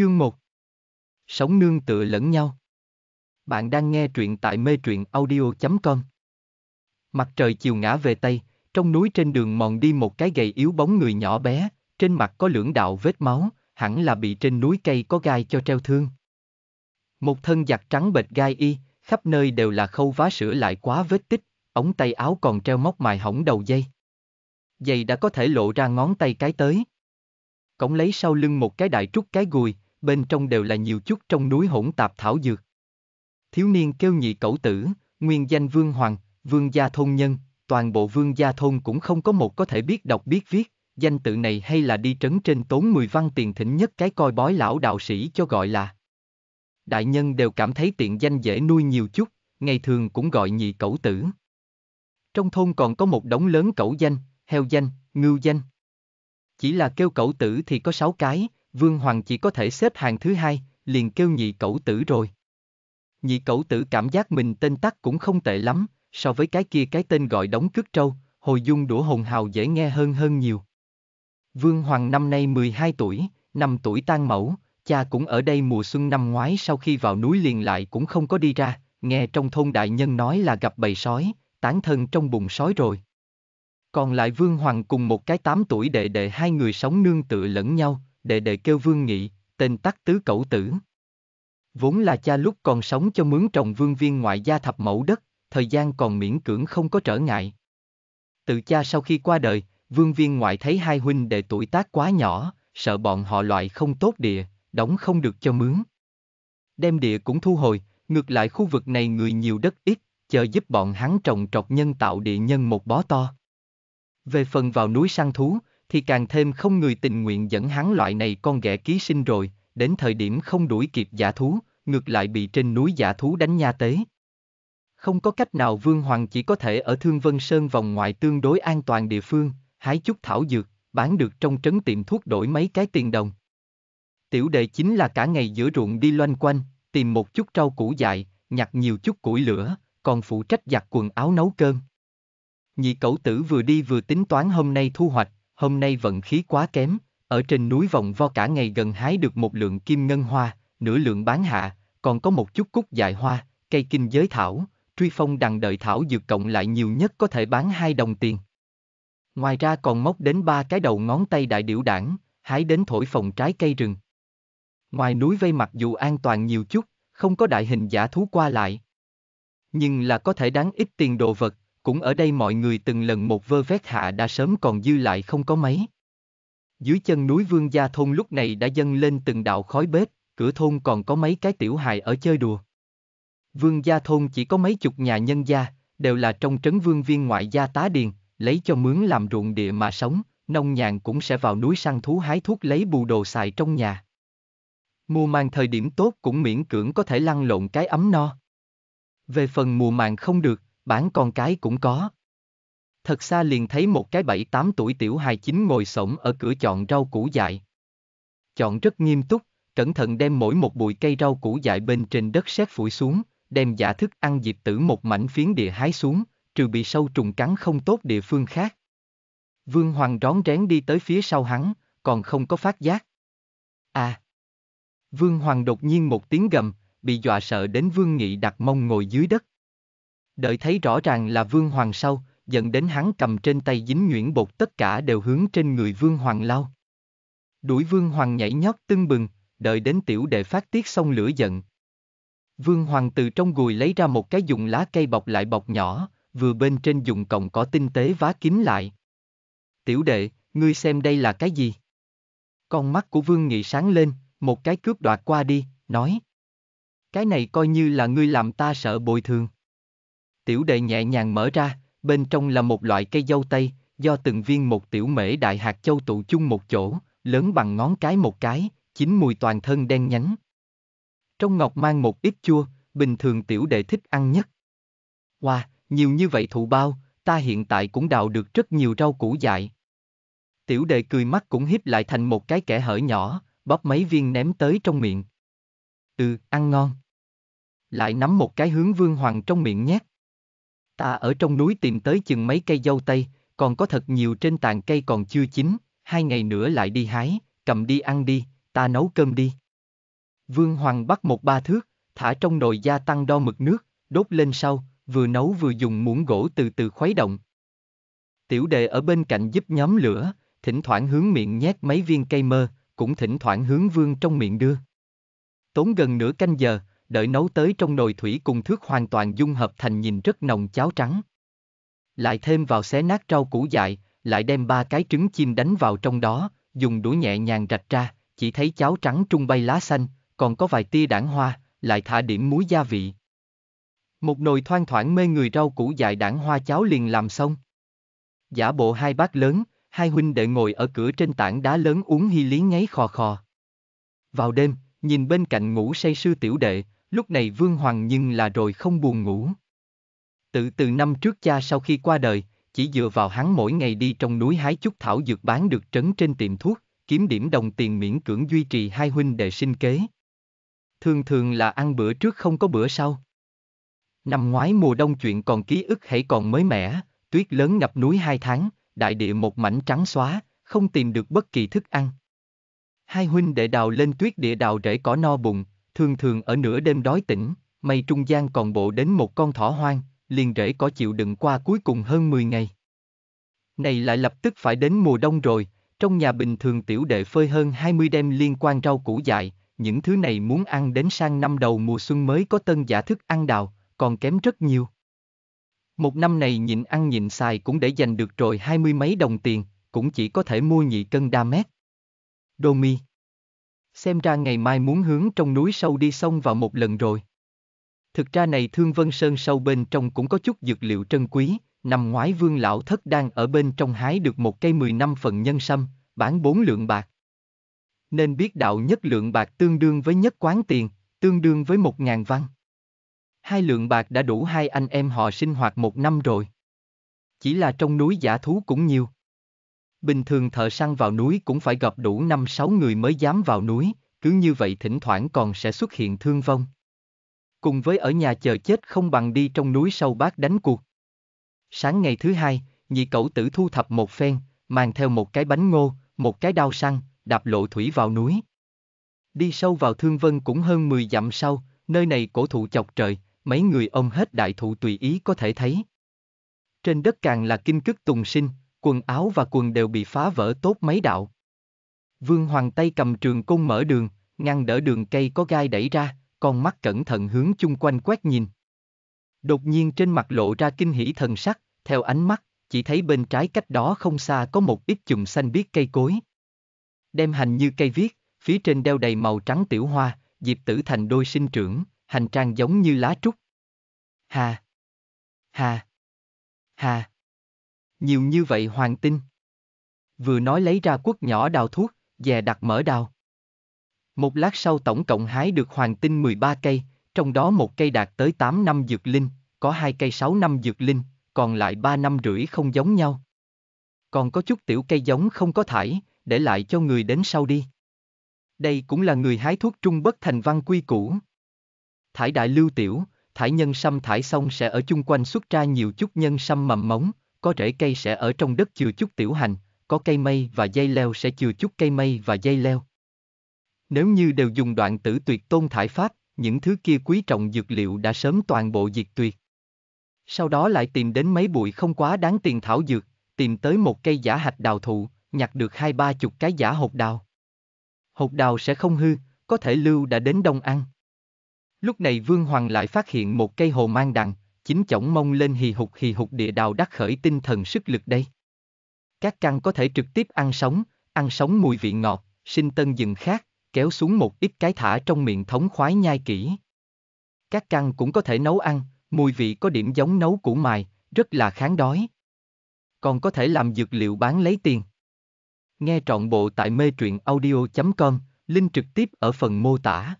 Chương 1 Sống nương tựa lẫn nhau Bạn đang nghe truyện tại mê truyện audio.com Mặt trời chiều ngã về Tây, trong núi trên đường mòn đi một cái gầy yếu bóng người nhỏ bé, trên mặt có lưỡng đạo vết máu, hẳn là bị trên núi cây có gai cho treo thương. Một thân giặt trắng bệt gai y, khắp nơi đều là khâu vá sửa lại quá vết tích, ống tay áo còn treo móc mài hỏng đầu dây. dây đã có thể lộ ra ngón tay cái tới. Cổng lấy sau lưng một cái đại trúc cái gùi, bên trong đều là nhiều chút trong núi hỗn tạp thảo dược. Thiếu niên kêu nhị cẩu tử, nguyên danh Vương Hoàng, Vương gia thôn nhân, toàn bộ Vương gia thôn cũng không có một có thể biết đọc biết viết, danh tự này hay là đi trấn trên tốn 10 văn tiền thỉnh nhất cái coi bói lão đạo sĩ cho gọi là. Đại nhân đều cảm thấy tiện danh dễ nuôi nhiều chút, ngày thường cũng gọi nhị cẩu tử. Trong thôn còn có một đống lớn cẩu danh, heo danh, ngưu danh. Chỉ là kêu cẩu tử thì có 6 cái, Vương Hoàng chỉ có thể xếp hàng thứ hai, liền kêu nhị cẩu tử rồi. Nhị cẩu tử cảm giác mình tên tắc cũng không tệ lắm, so với cái kia cái tên gọi đóng cước trâu, hồi dung đũa hồn hào dễ nghe hơn hơn nhiều. Vương Hoàng năm nay 12 tuổi, năm tuổi tan mẫu, cha cũng ở đây mùa xuân năm ngoái sau khi vào núi liền lại cũng không có đi ra, nghe trong thôn đại nhân nói là gặp bầy sói, tán thân trong bụng sói rồi. Còn lại Vương Hoàng cùng một cái tám tuổi đệ đệ hai người sống nương tựa lẫn nhau, đệ đệ kêu Vương Nghị, tên tắc tứ cẩu tử. Vốn là cha lúc còn sống cho mướn trồng vương viên ngoại gia thập mẫu đất, thời gian còn miễn cưỡng không có trở ngại. Tự cha sau khi qua đời, vương viên ngoại thấy hai huynh đệ tuổi tác quá nhỏ, sợ bọn họ loại không tốt địa, đóng không được cho mướn. Đem địa cũng thu hồi, ngược lại khu vực này người nhiều đất ít, chờ giúp bọn hắn trồng trọt nhân tạo địa nhân một bó to. Về phần vào núi săn thú, thì càng thêm không người tình nguyện dẫn hắn loại này con ghẻ ký sinh rồi, đến thời điểm không đuổi kịp giả thú, ngược lại bị trên núi giả thú đánh nha tế. Không có cách nào Vương Hoàng chỉ có thể ở Thương Vân Sơn vòng ngoài tương đối an toàn địa phương, hái chút thảo dược, bán được trong trấn tiệm thuốc đổi mấy cái tiền đồng. Tiểu đệ chính là cả ngày giữa ruộng đi loanh quanh, tìm một chút rau củ dại, nhặt nhiều chút củi lửa, còn phụ trách giặt quần áo nấu cơm. Nhị cậu tử vừa đi vừa tính toán hôm nay thu hoạch, hôm nay vận khí quá kém, ở trên núi vòng vo cả ngày gần hái được một lượng kim ngân hoa, nửa lượng bán hạ, còn có một chút cúc dại hoa, cây kinh giới thảo, truy phong đằng đợi thảo dược cộng lại nhiều nhất có thể bán hai đồng tiền. Ngoài ra còn móc đến ba cái đầu ngón tay đại điểu đảng, hái đến thổi phòng trái cây rừng. Ngoài núi vây mặc dù an toàn nhiều chút, không có đại hình giả thú qua lại. Nhưng là có thể đáng ít tiền đồ vật, cũng ở đây mọi người từng lần một vơ vét hạ đã sớm còn dư lại không có mấy. Dưới chân núi vương gia thôn lúc này đã dâng lên từng đạo khói bếp, cửa thôn còn có mấy cái tiểu hài ở chơi đùa. Vương gia thôn chỉ có mấy chục nhà nhân gia, đều là trong trấn vương viên ngoại gia tá điền, lấy cho mướn làm ruộng địa mà sống, nông nhàn cũng sẽ vào núi săn thú hái thuốc lấy bù đồ xài trong nhà. Mùa màng thời điểm tốt cũng miễn cưỡng có thể lăn lộn cái ấm no. Về phần mùa màng không được, bán con cái cũng có. Thật xa liền thấy một cái bảy tám tuổi tiểu hài chính ngồi sổng ở cửa chọn rau củ dại. Chọn rất nghiêm túc, cẩn thận đem mỗi một bụi cây rau củ dại bên trên đất xét phủi xuống, đem giả thức ăn diệt tử một mảnh phiến địa hái xuống, trừ bị sâu trùng cắn không tốt địa phương khác. Vương Hoàng rón rén đi tới phía sau hắn, còn không có phát giác. À! Vương Hoàng đột nhiên một tiếng gầm, bị dọa sợ đến Vương Nghị đặt mông ngồi dưới đất. Đợi thấy rõ ràng là Vương Hoàng sau, dẫn đến hắn cầm trên tay dính nhuyễn bột tất cả đều hướng trên người Vương Hoàng lao. Đuổi Vương Hoàng nhảy nhót tưng bừng, đợi đến tiểu đệ phát tiết xong lửa giận. Vương Hoàng từ trong gùi lấy ra một cái dùng lá cây bọc lại bọc nhỏ, vừa bên trên dùng cọng cỏ tinh tế vá kín lại. Tiểu đệ, ngươi xem đây là cái gì? Con mắt của Vương Nghị sáng lên, một cái cướp đoạt qua đi, nói. Cái này coi như là ngươi làm ta sợ bồi thường. Tiểu đệ nhẹ nhàng mở ra, bên trong là một loại cây dâu tây, do từng viên một tiểu mễ đại hạt châu tụ chung một chỗ, lớn bằng ngón cái một cái, chín mùi toàn thân đen nhánh. Trong ngọc mang một ít chua, bình thường tiểu đệ thích ăn nhất. Wow, nhiều như vậy thụ bao, ta hiện tại cũng đào được rất nhiều rau củ dại. Tiểu đệ cười mắt cũng híp lại thành một cái kẻ hở nhỏ, bóp mấy viên ném tới trong miệng. Ừ, ăn ngon. Lại nắm một cái hướng vương hoàng trong miệng nhét. Ta ở trong núi tìm tới chừng mấy cây dâu tây, còn có thật nhiều trên tàn cây còn chưa chín, hai ngày nữa lại đi hái, cầm đi ăn đi, ta nấu cơm đi. Vương Hoàng bắt một ba thước, thả trong nồi gia tăng đo mực nước, đốt lên sau, vừa nấu vừa dùng muỗng gỗ từ từ khuấy động. Tiểu đệ ở bên cạnh giúp nhóm lửa, thỉnh thoảng hướng miệng nhét mấy viên cây mơ, cũng thỉnh thoảng hướng vương trong miệng đưa. Tốn gần nửa canh giờ, đợi nấu tới trong nồi thủy cùng thước hoàn toàn dung hợp thành nhìn rất nồng cháo trắng. Lại thêm vào xé nát rau củ dại, lại đem ba cái trứng chim đánh vào trong đó, dùng đũa nhẹ nhàng rạch ra, chỉ thấy cháo trắng trung bay lá xanh, còn có vài tia đảng hoa, lại thả điểm muối gia vị. Một nồi thoang thoảng mê người rau củ dại đảng hoa cháo liền làm xong. Giả bộ hai bát lớn, hai huynh đệ ngồi ở cửa trên tảng đá lớn uống hy lý ngáy khò khò. Vào đêm, nhìn bên cạnh ngủ say sư tiểu đệ, Lúc này Vương Hoàng nhưng là rồi không buồn ngủ. Tự từ năm trước cha sau khi qua đời, chỉ dựa vào hắn mỗi ngày đi trong núi hái chút thảo dược bán được trấn trên tiệm thuốc, kiếm điểm đồng tiền miễn cưỡng duy trì hai huynh đệ sinh kế. Thường thường là ăn bữa trước không có bữa sau. Năm ngoái mùa đông chuyện còn ký ức hãy còn mới mẻ, tuyết lớn ngập núi hai tháng, đại địa một mảnh trắng xóa, không tìm được bất kỳ thức ăn. Hai huynh đệ đào lên tuyết địa đào rễ cỏ no bụng, Thường thường ở nửa đêm đói tỉnh, mây trung gian còn bộ đến một con thỏ hoang, liền rễ có chịu đựng qua cuối cùng hơn 10 ngày. Này lại lập tức phải đến mùa đông rồi, trong nhà bình thường tiểu đệ phơi hơn 20 đêm liên quan rau củ dại, những thứ này muốn ăn đến sang năm đầu mùa xuân mới có tân giả thức ăn đào, còn kém rất nhiều. Một năm này nhịn ăn nhịn xài cũng để giành được rồi hai mươi mấy đồng tiền, cũng chỉ có thể mua nhị cân đa mét. Đô mi Xem ra ngày mai muốn hướng trong núi sâu đi sông vào một lần rồi. Thực ra này Thương Vân Sơn sâu bên trong cũng có chút dược liệu trân quý, năm ngoái vương lão thất đang ở bên trong hái được một cây 10 năm phần nhân sâm, bán 4 lượng bạc. Nên biết đạo nhất lượng bạc tương đương với nhất quán tiền, tương đương với 1.000 văn. Hai lượng bạc đã đủ hai anh em họ sinh hoạt một năm rồi. Chỉ là trong núi giả thú cũng nhiều. Bình thường thợ săn vào núi cũng phải gặp đủ 5-6 người mới dám vào núi, cứ như vậy thỉnh thoảng còn sẽ xuất hiện thương vong. Cùng với ở nhà chờ chết không bằng đi trong núi sâu bác đánh cuộc. Sáng ngày thứ hai, nhị cậu tử thu thập một phen, mang theo một cái bánh ngô, một cái đao săn, đạp lộ thủy vào núi. Đi sâu vào Thương Vân cũng hơn 10 dặm sau, nơi này cổ thụ chọc trời, mấy người ông hết đại thụ tùy ý có thể thấy. Trên đất càng là kinh cức tùng sinh, quần áo và quần đều bị phá vỡ tốt mấy đạo. Vương Hoàng tay cầm trường côn mở đường, ngăn đỡ đường cây có gai đẩy ra, con mắt cẩn thận hướng chung quanh quét nhìn. Đột nhiên trên mặt lộ ra kinh hỉ thần sắc, theo ánh mắt, chỉ thấy bên trái cách đó không xa có một ít chùm xanh biếc cây cối. Đem hành như cây viết, phía trên đeo đầy màu trắng tiểu hoa, diệp tử thành đôi sinh trưởng, hành trang giống như lá trúc. Hà! Hà! Hà! Nhiều như vậy hoàng tinh. Vừa nói lấy ra quất nhỏ đào thuốc, dè đặt mở đào. Một lát sau tổng cộng hái được hoàng tinh 13 cây, trong đó một cây đạt tới 8 năm dược linh, có hai cây 6 năm dược linh, còn lại 3 năm rưỡi không giống nhau. Còn có chút tiểu cây giống không có thải, để lại cho người đến sau đi. Đây cũng là người hái thuốc trung bất thành văn quy cũ. Thải đại lưu tiểu, thải nhân sâm thải xong sẽ ở chung quanh xuất ra nhiều chút nhân sâm mầm móng, có rễ cây sẽ ở trong đất chừa chút tiểu hành, có cây mây và dây leo sẽ chừa chút cây mây và dây leo. Nếu như đều dùng đoạn tử tuyệt tôn thải pháp, những thứ kia quý trọng dược liệu đã sớm toàn bộ diệt tuyệt. Sau đó lại tìm đến mấy bụi không quá đáng tiền thảo dược, tìm tới một cây giả hạch đào thụ, nhặt được hai ba chục cái giả hột đào. Hột đào sẽ không hư, có thể lưu đã đến đông ăn. Lúc này Vương Hoàng lại phát hiện một cây hồ mang đằng, chính chổng mông lên hì hục hì hục địa đào đắc khởi tinh thần sức lực đây. Các căn có thể trực tiếp ăn sống, ăn sống mùi vị ngọt, sinh tân dừng khác, kéo xuống một ít cái thả trong miệng thống khoái nhai kỹ. Các căn cũng có thể nấu ăn, mùi vị có điểm giống nấu củ mài, rất là kháng đói. Còn có thể làm dược liệu bán lấy tiền. Nghe trọn bộ tại mê truyện audio.com, link trực tiếp ở phần mô tả.